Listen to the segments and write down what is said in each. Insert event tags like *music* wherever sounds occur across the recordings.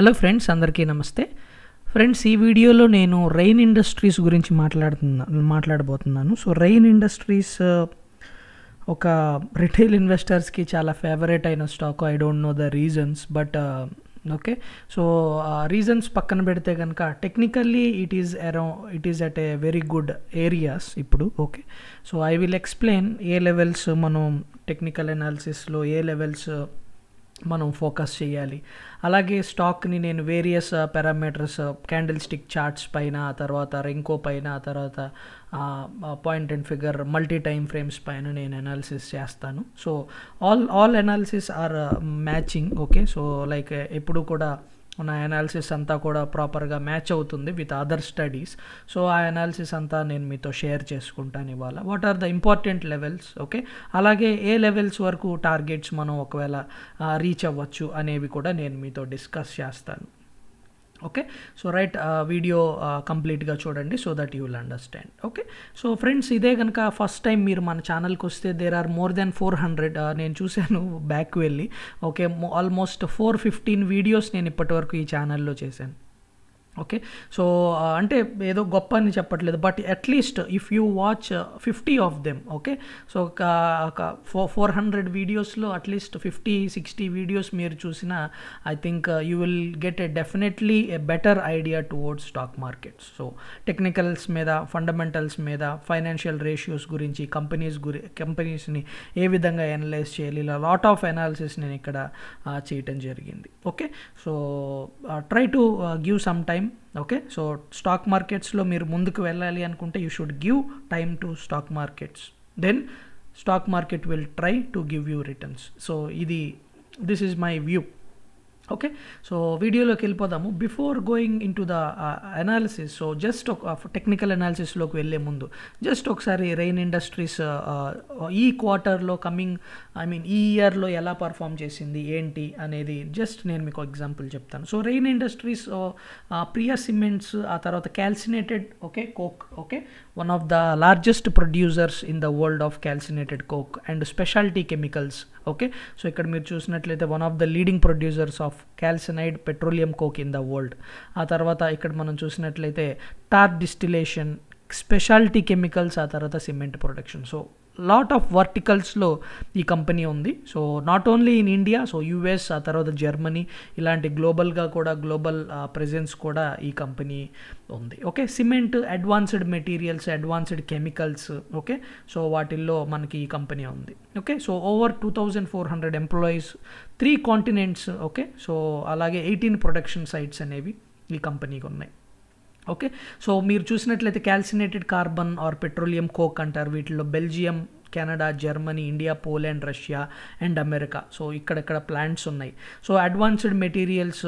Hello friends అందరికీ నమస్తే friends ఈ వీడియోలో నేను రెయిన్ ఇండస్ట్రీస్ గురించి మాట్లాడుతున్నా మాట్లాడబోతున్నాను సో రెయిన్ ఇండస్ట్రీస్ ఒక రిటైల్ ఇన్వెస్టర్స్కి చాలా ఫేవరెట్ అయిన stock I don't know the reasons but okay so reasons పక్కన పెడితే కనుక టెక్నికల్లీ ఇట్ ఈస్ అరౌ it is at a very good areas ఇప్పుడు okay so I will explain ఏ లెవెల్స్ మనం టెక్నికల్ అనాలిసిస్లో ఏ లెవెల్స్ మనం ఫోకస్ చేయాలి అలాగే స్టాక్ని నేను various parameters candlestick charts పైన తర్వాత రింకో పైన తర్వాత point and figure multi time frames పైన నేను అనాలిసిస్ చేస్తాను so all all analysis are matching okay so like ఎప్పుడు కూడా నా అనాలిసిస్ అంతా కూడా ప్రాపర్గా మ్యాచ్ అవుతుంది విత్ అదర్ స్టడీస్ సో ఆ అనాలిసిస్ అంతా నేను మీతో షేర్ చేసుకుంటాను ఇవాళ what are the important levels okay అలాగే ఏ లెవెల్స్ వరకు టార్గెట్స్ మనం ఒకవేళ రీచ్ అవ్వచ్చు అనేవి కూడా నేను మీతో డిస్కస్ చేస్తాను ఓకే సో రైట్ వీడియో కంప్లీట్గా చూడండి so that you will understand okay so friends ఇదే కనుక ఫస్ట్ టైం మీరు మన ఛానల్కి వస్తే there are more than four hundred నేను చూశాను బ్యాక్ వెళ్ళి okay almost four fifteen videos నేను ఇప్పటివరకు ఈ ఛానల్లో చేశాను ఓకే సో అంటే ఏదో గొప్ప అని చెప్పట్లేదు but at least if you watch fifty of them okay so ఒక ఫోర్ హండ్రెడ్ వీడియోస్లో అట్లీస్ట్ ఫిఫ్టీ సిక్స్టీ వీడియోస్ మీరు చూసిన I think uh, you will get a definitely a better idea towards stock markets so technicals మీద fundamentals మీద financial ratios గురించి companies గురి కంపెనీస్ని ఏ విధంగా ఎనలైజ్ చేయాలి ఇలా లాట్ ఆఫ్ అనాలిసిస్ నేను ఇక్కడ చేయటం జరిగింది okay so try to give some time okay so stock మార్కెట్స్లో మీరు ముందుకు వెళ్ళాలి అనుకుంటే you should give time to stock markets then stock market will try to give you returns so ఇది this is my view okay so వీడియోలోకి వెళ్ళిపోదాము before going into the analysis so just ఒక technical uh, అనాలిసిస్లోకి వెళ్ళే ముందు just ఒకసారి rain industries uh, uh, ఈ క్వార్టర్లో కమింగ్ ఐ మీన్ ఈ ఇయర్లో ఎలా పర్ఫామ్ చేసింది ఏంటి అనేది జస్ట్ నేను మీకు ఎగ్జాంపుల్ చెప్తాను సో రెయిన్ ఇండస్ట్రీస్ ప్రియా సిమెంట్స్ ఆ తర్వాత calcinated okay coke okay one of the largest producers in the world of calcinated coke and speciality chemicals okay so ఇక్కడ మీరు చూసినట్లయితే one of the leading producers of calcined petroleum coke in the world ఆ తర్వాత ఇక్కడ మనం చూసినట్లయితే torr distillation speciality chemicals ఆ తర్వాత cement production so lot of వర్టికల్స్లో ఈ కంపెనీ ఉంది so not only in India so US ఆ తర్వాత జర్మనీ ఇలాంటి గ్లోబల్గా కూడా గ్లోబల్ ప్రెజెన్స్ కూడా ఈ కంపెనీ ఉంది okay cement advanced materials advanced chemicals okay so వాటిల్లో మనకి ఈ కంపెనీ ఉంది okay so over two thousand four hundred employees three continents okay so అలాగే ఎయిటీన్ ప్రొడక్షన్ సైట్స్ అనేవి ఈ కంపెనీకి ఉన్నాయి ఓకే సో మీరు చూసినట్లయితే calcinated carbon or petroleum coke అంటారు వీటిలో Belgium Canada Germany India Poland Russia and America so ఇక్కడక్కడ ప్లాంట్స్ ఉన్నాయి so advanced materials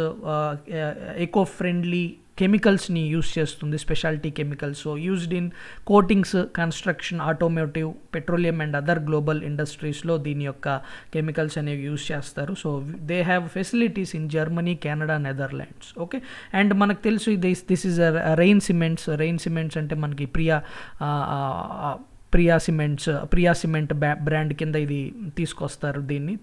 eco friendly కెమికల్స్ని యూస్ చేస్తుంది speciality chemicals so used in coatings construction automotive petroleum and other global ఇండస్ట్రీస్లో దీని యొక్క chemicals అనేవి యూస్ చేస్తారు so they have facilities in Germany Canada Netherlands okay and మనకు తెలుసు this this is Rain Cements Rain Cements అంటే మనకి ప్రియా ప్రియా సిమెంట్స్ ప్రియా సిమెంట్ బ్రాండ్ కింద ఇది తీసుకొస్తారు దీన్ని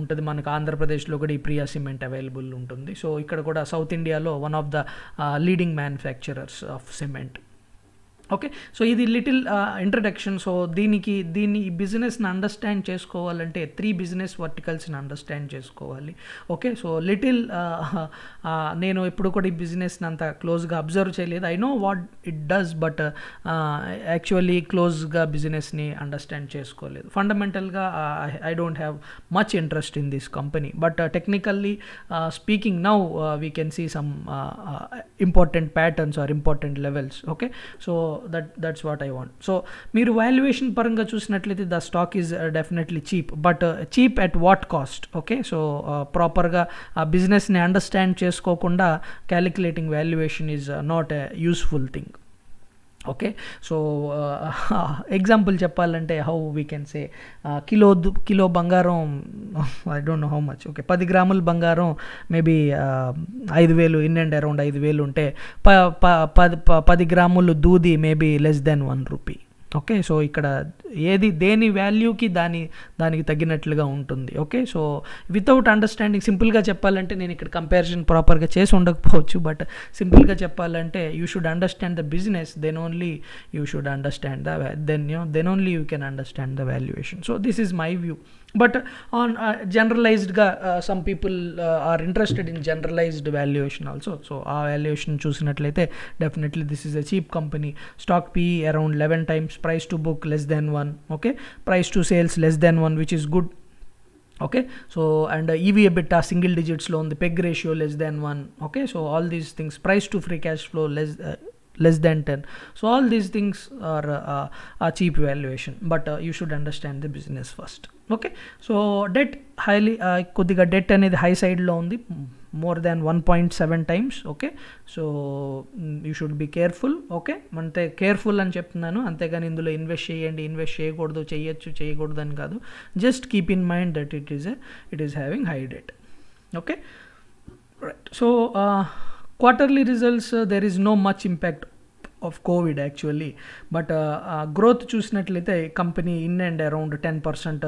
ఉంటుంది మనకు ఆంధ్రప్రదేశ్లో కూడా ఈ ప్రియా సిమెంట్ అవైలబుల్ ఉంటుంది సో ఇక్కడ కూడా సౌత్ ఇండియాలో one of the leading manufacturers of cement okay so ఇది లిటిల్ ఇంట్రడక్షన్ సో దీనికి దీన్ని ఈ బిజినెస్ని అండర్స్టాండ్ చేసుకోవాలంటే త్రీ బిజినెస్ వర్టికల్స్ని అండర్స్టాండ్ చేసుకోవాలి ఓకే సో లిటిల్ నేను ఎప్పుడు కూడా ఈ బిజినెస్ని అంత క్లోజ్గా అబ్జర్వ్ చేయలేదు I know what it does but actually క్లోజ్గా బిజినెస్ని అండర్స్టాండ్ చేసుకోలేదు ఫండమెంటల్గా I don't have much interest in this company but technically speaking now we can see some important patterns or important levels okay so that that's what I want so మీరు valuation పరంగా చూసినట్లయితే the stock is definitely cheap but cheap at what cost okay so ప్రాపర్గా ఆ బిజినెస్ని understand చేసుకోకుండా calculating valuation is not a useful thing okay so *laughs* example చెప్పాలంటే how we can say kilo kilo బంగారం I don't know how much okay పది గ్రాముల బంగారం maybe ఐదు వేలు ఇన్ అండ్ అరౌండ్ ఐదు వేలు ఉంటే ప పది పది గ్రాములు దూది maybe less than one rupee okay so ఇక్కడ ఏది దేని వాల్యూకి దాని దానికి తగ్గినట్లుగా ఉంటుంది ఓకే సో వితౌట్ అండర్స్టాండింగ్ సింపుల్గా చెప్పాలంటే నేను ఇక్కడ కంపారిజన్ ప్రాపర్గా చేసి ఉండకపోవచ్చు బట్ సింపుల్గా చెప్పాలంటే you should understand the business then only you should understand the then you then only you can understand the valuation so this is my view but on uh, generalized uh, some people uh, are interested in generalized valuation also so ఆ valuation చూసినట్లయితే definitely this is a cheap company stock P around eleven times price to book less than one okay price to sales less than one which is good okay so and EV EBIT ఆ single డిజిట్స్లో ఉంది PEG ratio less than one okay so all these things price to free cash flow less less than 10 so all these things are, a cheap valuation but you should understand the business first okay so debt highly కొద్దిగా debt అనేది high సైడ్లో ఉంది more than one point seven times okay so you should be careful okay అంతే careful అని చెప్తున్నాను అంతేగాని ఇందులో invest చేయండి ఇన్వెస్ట్ చేయకూడదు చేయొచ్చు చేయకూడదు అని కాదు just keep in mind that it is it is having high debt okay right so quarterly results there is no much impact of COVID actually but growth చూసినట్లయితే company in and around ten percent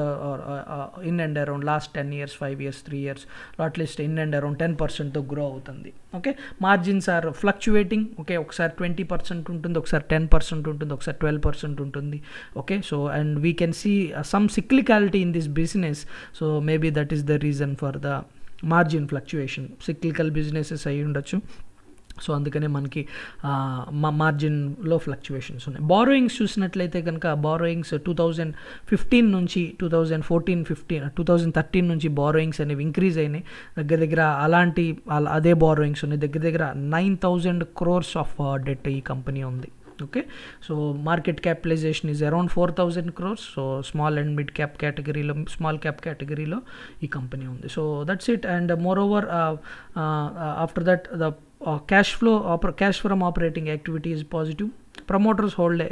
in and around last ten years five years three years at least in and around ten పర్సెంట్తో grow అవుతుంది okay margins are fluctuating okay ఒకసారి twenty percent ఉంటుంది ఒకసారి ten percent ఉంటుంది ఒకసారి twelve percent ఉంటుంది okay so and we can see some cyclicality in this business so maybe that is the reason for the margin fluctuation cyclical businesses అయి ఉండొచ్చు so అందుకనే మనకి మా మార్జిన్లో ఫ్లక్చువేషన్స్ ఉన్నాయి బారోయింగ్స్ చూసినట్లయితే కనుక బారోయింగ్స్ టూ థౌజండ్ ఫిఫ్టీన్ నుంచి two thousand fourteen fifteen two thousand thirteen నుంచి బారోయింగ్స్ అనేవి ఇంక్రీజ్ అయినాయి దగ్గర దగ్గర అలాంటి అదే బారోయింగ్స్ ఉన్నాయి దగ్గర దగ్గర nine thousand crores of debt ఈ కంపెనీ ఉంది okay so market capitalization is around 4000 crores so small and mid cap category lo small cap category lo e company undi so that's it and uh, moreover uh, uh, uh after that the uh, cash flow cash from operating activity is positive promoters hold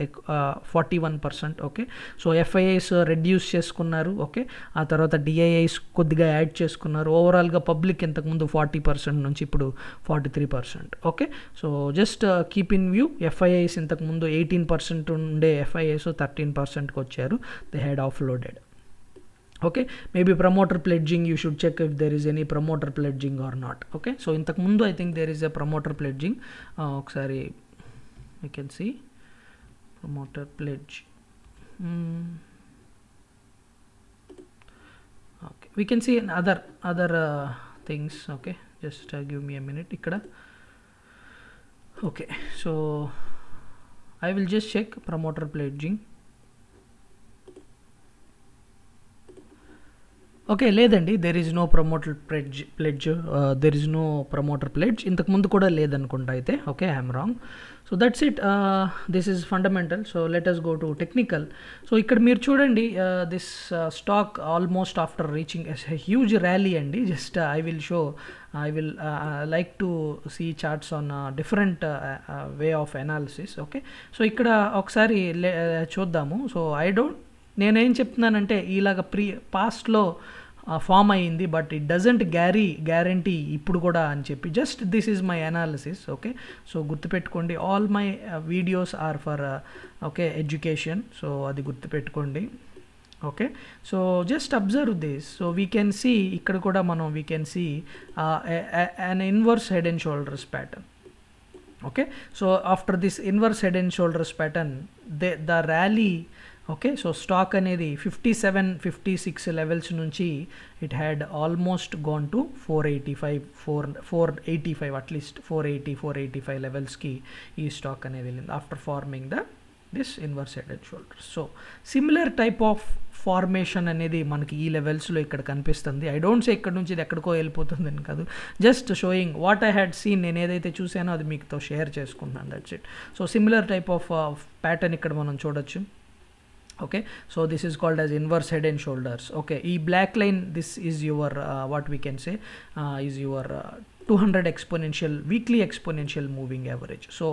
forty one percent okay so FIIs reduce చేసుకున్నారు ఓకే ఆ తర్వాత DIIs కొద్దిగా add చేసుకున్నారు ఓవరాల్గా public ఇంతకుముందు forty percent నుంచి ఇప్పుడు forty three percent okay so just keep in view FIIs ఇంతకుముందు ఎయిటీన్ పర్సెంట్ ఉండే ఎఫ్ఐఐస్ థర్టీన్ పర్సెంట్కి వచ్చారు they had offloaded okay maybe promoter pledging you should check if there is any promoter pledging or not okay so ఇంతకుముందు I think there is a promoter pledging ఒకసారి I can see promoter pledge mm. okay we can see in other other uh, things okay just uh, give me a minute ikkada okay so i will just check promoter pledging okay లేదండి there is no promoter pledge pledge there is no promoter pledge ఇంతకుముందు కూడా లేదనుకుంటా అయితే okay I'm wrong so that's it this is fundamental so let us go to technical so ఇక్కడ మీరు చూడండి this stock almost after reaching huge rally అండి just I will show I will like to see charts on different way of analysis okay so ఇక్కడ ఒకసారి చూద్దాము so I don't నేనేం చెప్తున్నానంటే ఇలాగ ప్రీ పాస్ట్లో ఫామ్ అయ్యింది but it doesn't guarantee guarantee ఇప్పుడు కూడా అని చెప్పి just this is my analysis okay so గుర్తుపెట్టుకోండి all my videos are for okay education so అది గుర్తుపెట్టుకోండి okay so just observe this so we can see ఇక్కడ కూడా మనం we can see an inverse head and shoulders pattern okay so after this inverse head and shoulders pattern they the rally okay so stock అనేది fifty seven fifty six levels నుంచి it had almost gone to four eighty five four four eighty five at least four eighty four eighty five లెవెల్స్కి ఈ stock అనేది వెళ్ళింది after forming the this inverse head and shoulders so similar type of formation అనేది మనకి ఈ లెవెల్స్లో ఇక్కడ కనిపిస్తుంది ఐ డోంట్ సే ఇక్కడ నుంచి ఇది ఎక్కడికో వెళ్ళిపోతుంది అని కాదు just showing what I had seen నేను ఏదైతే చూసానో అది మీతో షేర్ చేసుకుంటున్నాను that's it so similar type of pattern ఇక్కడ మనం చూడొచ్చు okay so this is called as inverse head and shoulders okay e black line this is your uh, what we can say uh, is your uh, 200 exponential weekly exponential moving average so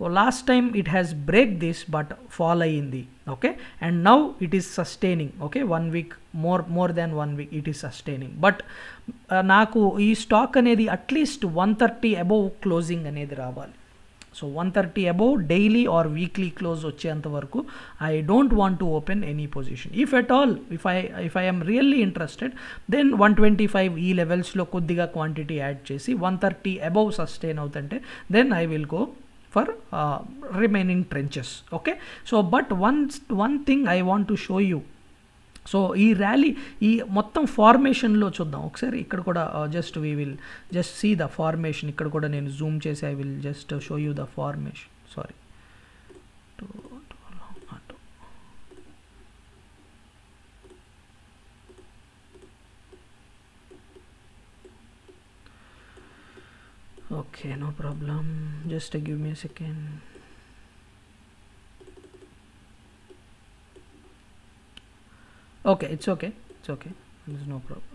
well, last time it has break this but fall in the okay and now it is sustaining okay one week more more than one week it is sustaining But but uh, stock ఈ stock at least 130 above closing closing అనేది రావాలి so one thirty above daily or weekly close వచ్చేంత వరకు I don't want to open any position if at all if I if I'm really interested then one twenty five ఈ లెవెల్స్లో కొద్దిగా quantity add చేసి one thirty above sustain అవుతుంటే then I will go for remaining tranches okay so but one one thing I want to show you so ఈ rally ఈ మొత్తం ఫార్మేషన్లో చూద్దాం ఒకసారి ఇక్కడ కూడా just we will just see the formation ఇక్కడ కూడా నేను జూమ్ చేసి I will just show you the formation sorry okay no problem just give me second okay it's okay it's okay there's no problem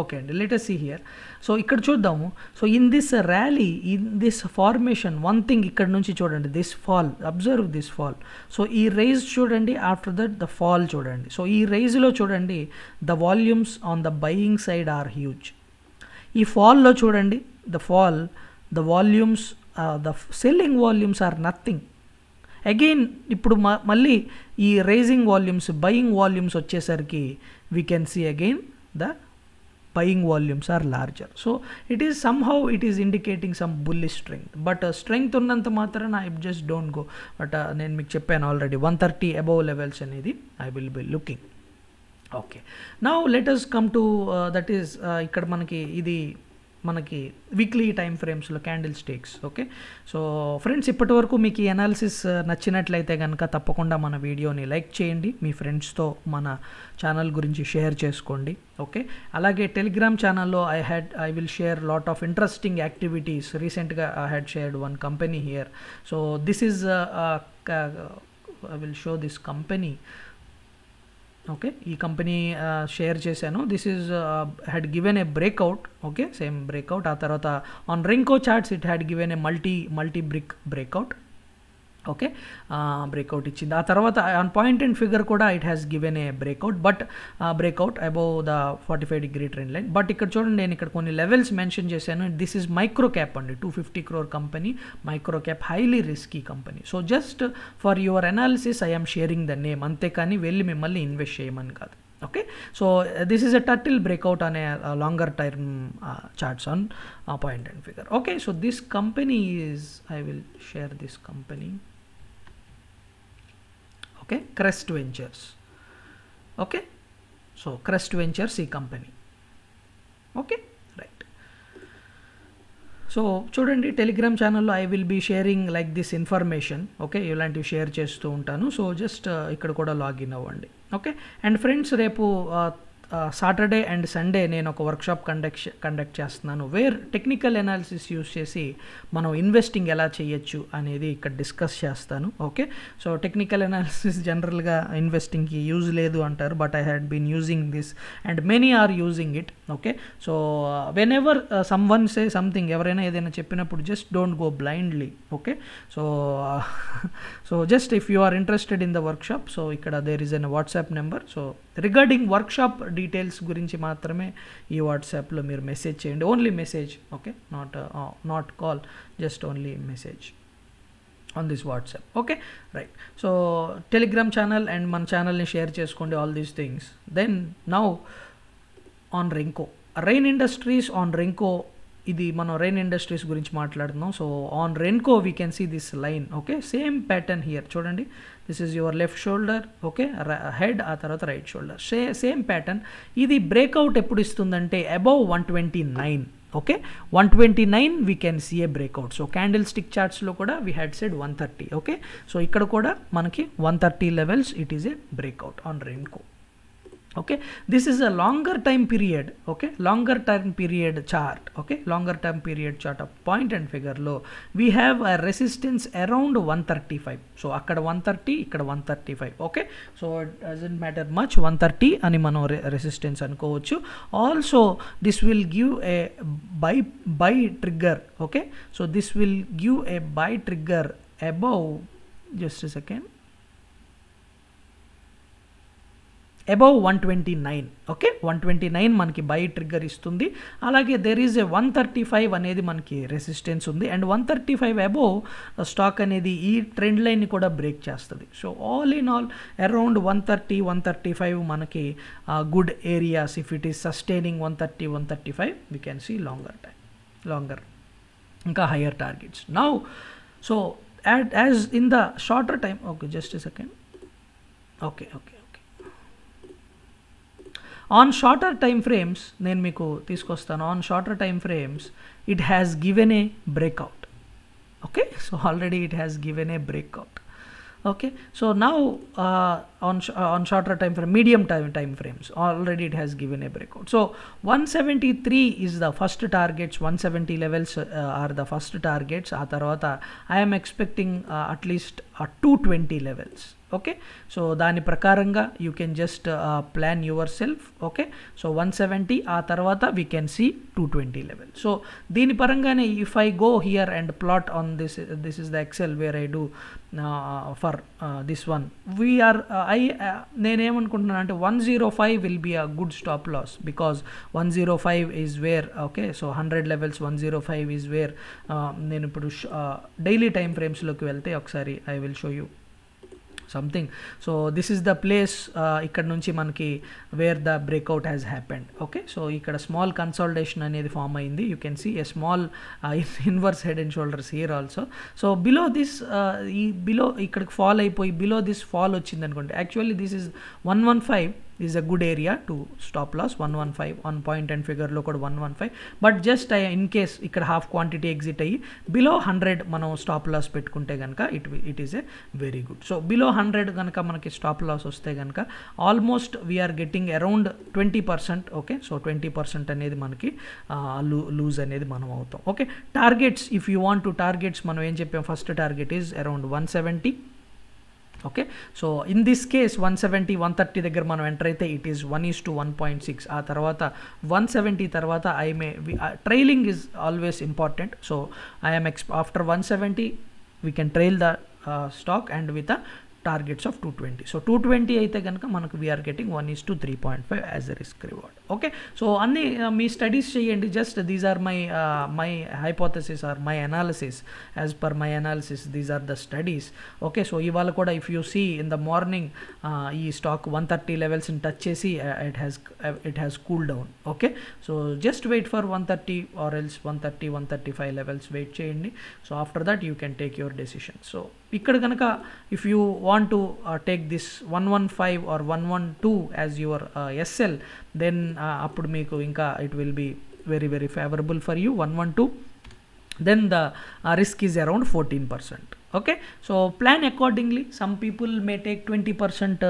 okay అండి latest see here so ఇక్కడ చూద్దాము so in this rally in this formation one thing ఇక్కడ నుంచి చూడండి this fall observe this fall so ఈ rise చూడండి after that the fall చూడండి so ఈ రైజ్లో చూడండి the volumes on the buying side are huge ఈ ఫాల్లో చూడండి the fall the volumes the selling volumes are nothing again ఇప్పుడు మళ్ళీ ఈ రైజింగ్ వాల్యూమ్స్ బయింగ్ వాల్యూమ్స్ వచ్చేసరికి we can see again the buying volumes are larger so it is somehow it is indicating some bullish strength but strength ఉన్నంత మాత్రం I just don't go but నేను మీకు చెప్పాను already one thirty above levels అనేది I will be looking okay నా let's come to that is ఇక్కడ మనకి ఇది మనకి వీక్లీ టైం ఫ్రేమ్స్లో candlesticks okay so friends ఇప్పటి వరకు మీకు ఈ అనాలిసిస్ uh, నచ్చినట్లయితే కనుక తప్పకుండా మన వీడియోని లైక్ చేయండి మీ ఫ్రెండ్స్తో మన ఛానల్ గురించి షేర్ చేసుకోండి ఓకే అలాగే టెలిగ్రామ్ ఛానల్లో I had I will share lot of interesting activities రీసెంట్గా I had shared one company here so this is I will show this company okay e company uh, share chesanu this is uh, had given a breakout okay same breakout aa on renko charts it had given a multi multi brick breakout okay breakout ఇచ్చింది ఆ తర్వాత on point and figure కూడా it has given a breakout but breakout above the forty five degree trend line but ఇక్కడ చూడండి నేను ఇక్కడ కొన్ని levels mention చేశాను దిస్ ఈజ్ మైక్రో క్యాప్ అండి two fifty crore company micro cap highly risky company so just for your analysis I'm sharing the name అంతేకాని వెళ్ళి మిమ్మల్ని ఇన్వెస్ట్ చేయమని కాదు ఓకే సో దిస్ ఈజ్ అ టటిల్ బ్రేక్అవుట్ అనే longer term charts on point and figure okay so this company is I will share this company okay Crest Ventures okay so Crest Ventures ఈ company okay right so చూడండి Telegram ఛానల్లో I will be sharing like this information okay ఇలాంటివి share చేస్తూ ఉంటాను so just uh, ఇక్కడ కూడా login అవ్వండి okay and friends రేపు uh, సాటర్డే అండ్ సండే నేను ఒక వర్క్షాప్ కండక్ట్ కండక్ట్ చేస్తున్నాను వేర్ టెక్నికల్ ఎనాలిసిస్ యూస్ చేసి మనం ఇన్వెస్టింగ్ ఎలా చేయొచ్చు అనేది ఇక్కడ డిస్కస్ చేస్తాను ఓకే సో టెక్నికల్ ఎనాలిసిస్ జనరల్గా ఇన్వెస్టింగ్కి యూజ్ లేదు అంటారు but I had been using this and many are using it okay so whenever someone say something ఎవరైనా ఏదైనా చెప్పినప్పుడు just don't go blindly okay so so just if you are interested in the workshop so ఇక్కడ there is an WhatsApp number so regarding workshop details గురించి మాత్రమే ఈ వాట్సాప్లో మీరు message చేయండి only message okay not not call just only message on this WhatsApp okay right so Telegram channel and మన ఛానల్ని share చేసుకోండి all these things then now on Renko Rain Industries on Renko ఇది మనం Rain Industries గురించి మాట్లాడుతున్నాం so on Renko we can see this line okay same pattern here చూడండి this is your left shoulder okay head ఆ తర్వాత right shoulder say same pattern ఇది breakout ఎప్పుడు ఇస్తుందంటే above one twenty nine okay one twenty nine we can see A breakout so candlestick చార్ట్స్లో కూడా we had said one thirty okay so ఇక్కడ కూడా మనకి one thirty levels it is a breakout on Renko okay this is a longer time period okay longer time period chart okay longer time period chart of point and figure low we have a resistance around 135 so akkada 130 ikkada 135 okay so it doesn't matter much 130 ani mano resistance anukovachu also this will give a buy buy trigger okay so this will give a buy trigger above just a second above one twenty nine okay one twenty nine మనకి buy trigger ఇస్తుంది అలాగే there is a one thirty five అనేది మనకి resistance ఉంది and one thirty five above stock అనేది ఈ trend లైన్ని కూడా బ్రేక్ చేస్తుంది so all in all around one thirty one thirty five మనకి good areas if it is sustaining one thirty one thirty five we can see longer time longer ఇంకా higher targets now so add as in the shorter time okay just second okay okay on shorter time frames నేను మీకు తీసుకొస్తాను on shorter time frames it has given a breakout okay so already it has given a breakout okay so now on on shorter time frame medium time time frames already it has given a breakout so one seventy three is the first targets one seventy levels are the first targets ఆ తర్వాత I'm expecting at least two twenty levels okay so దాని ప్రకారంగా you can just plan yourself okay so one seventy ఆ తర్వాత we can see two twenty level so దీని పరంగానే if I go here and plot on this this is the Excel where I do for this one we're I నేనేమనుకుంటున్నాను అంటే one zero five will be a good stop loss because one zero five is wear okay so hundred levels one zero five is where నేను ఇప్పుడు daily time ఫ్రేమ్స్లోకి వెళ్తే ఒకసారి I will show you something so this is the place ఇక్కడ నుంచి మనకి where the breakout has happened okay so ఇక్కడ small consolidation అనేది ఫామ్ అయింది you can see a small inverse head and shoulders here also so below this ఈ below ఇక్కడికి fall అయిపోయి below this fall వచ్చింది అనుకోండి actually this is one one five is a good area to stop loss one one five one point and ఫిగర్లో కూడా one one five but just I in case ఇక్కడ half quantity exit అయ్యి below hundred మనం stop loss పెట్టుకుంటే కనుక it it is a very good so below hundred కనుక మనకి stop loss వస్తే కనుక almost we're getting around twenty percent okay so twenty percent అనేది మనకి లూ లూజ్ అనేది మనం అవుతాం okay targets if you want to targets మనం ఏం చెప్పాం first target is around one seventy okay so in this case one seventy one thirty దగ్గర మనం ఎంటర్ అయితే it is one is to one point six ఆ తర్వాత one seventy తర్వాత I may trailing is always important so I'm ఎక్స్ after one seventy we can trail the stock and with targets of two twenty so two twenty అయితే కనుక మనకు we're getting one is to three point five as a risk reward okay so అన్నీ మీ studies చేయండి just these are my my hypothesis or my analysis as per my analysis these are the studies okay so ఇవాళ కూడా if you see in the morning ఈ stock one thirty లెవెల్స్ని touch చేసి it has it has cool down okay so just wait for one thirty or else one thirty one thirty five levels wait చేయండి so after that you can take your decision so ఇక్కడ కనుక if you want to take this one one five or one one two as your SL then అప్పుడు మీకు ఇంకా it will be very very favourable for you one one two then the risk is around fourteen percent okay so plan accordingly some people may take twenty percent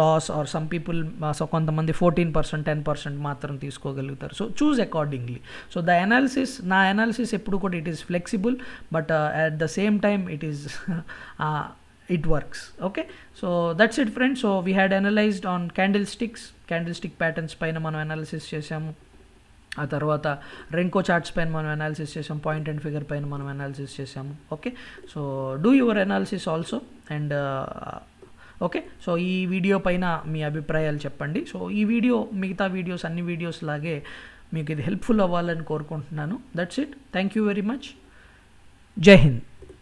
loss or some people so కొంతమంది fourteen percent ten percent మాత్రం తీసుకోగలుగుతారు so choose accordingly so the analysis నా analysis ఎప్పుడు కూడా it is flexible but at the same time it is it works okay so that's it friends so we had analyzed on candlesticks candlestick patterns పైన మనం analysis చేసాము ఆ తర్వాత రెంకో charts పైన మనం అనాలిసిస్ చేసాం పాయింట్ అండ్ ఫిగర్ పైన మనం అనాలిసిస్ చేసాము okay so do your analysis also and okay so ఈ వీడియో పైన మీ అభిప్రాయాలు చెప్పండి సో ఈ వీడియో మిగతా వీడియోస్ అన్ని వీడియోస్ లాగే మీకు ఇది హెల్ప్ఫుల్ అవ్వాలని కోరుకుంటున్నాను that's it thank you very much జై హింద్